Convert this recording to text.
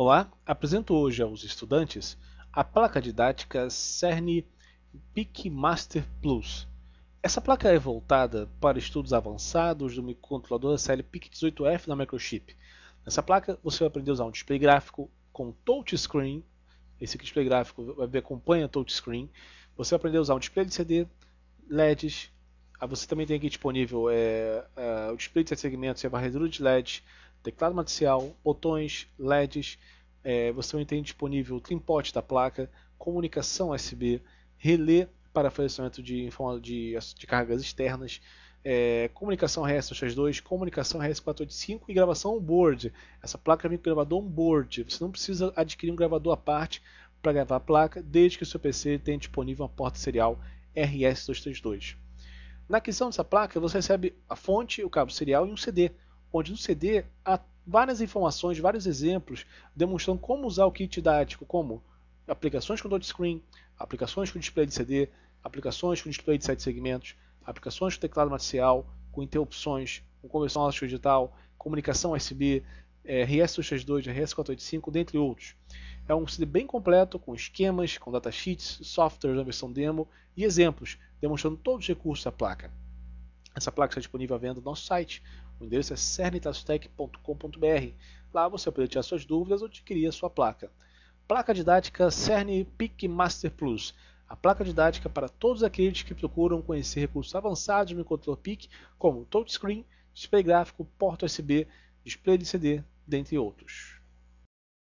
Olá, apresento hoje aos estudantes a placa didática CERN Master Plus. Essa placa é voltada para estudos avançados do microcontrolador pic 18 f da Microchip. Nessa placa você vai aprender a usar um display gráfico com touchscreen, esse display gráfico acompanha touchscreen. Você vai aprender a usar um display de CD, LEDs, ah, você também tem aqui disponível é, é, o display de segmentos e a varredura de LED, teclado matricial, botões, LEDs, é, você também tem disponível o trimpot da placa, comunicação USB, relé para fornecimento de, de, de cargas externas, é, comunicação rs 232 comunicação RS-485 e gravação onboard. board Essa placa vem com gravador onboard, board Você não precisa adquirir um gravador à parte para gravar a placa, desde que o seu PC tenha disponível uma porta serial RS-232. Na aquisição dessa placa, você recebe a fonte, o cabo serial e um CD onde no CD há várias informações, vários exemplos demonstrando como usar o kit didático, como aplicações com touchscreen, aplicações com display de CD, aplicações com display de 7 segmentos, aplicações com teclado matricial, com interrupções, com conversão elástico digital, comunicação USB, é, RS-232, RS-485, dentre outros. É um CD bem completo, com esquemas, com datasheets, softwares na versão demo e exemplos, demonstrando todos os recursos da placa. Essa placa está disponível à venda no nosso site. O endereço é cernitastec.com.br. Lá você pode tirar suas dúvidas ou adquirir a sua placa. Placa didática Cern PIC Master Plus. A placa didática é para todos aqueles que procuram conhecer recursos avançados do microcontrole PIC, como touchscreen, display gráfico, porta USB, display de CD, dentre outros.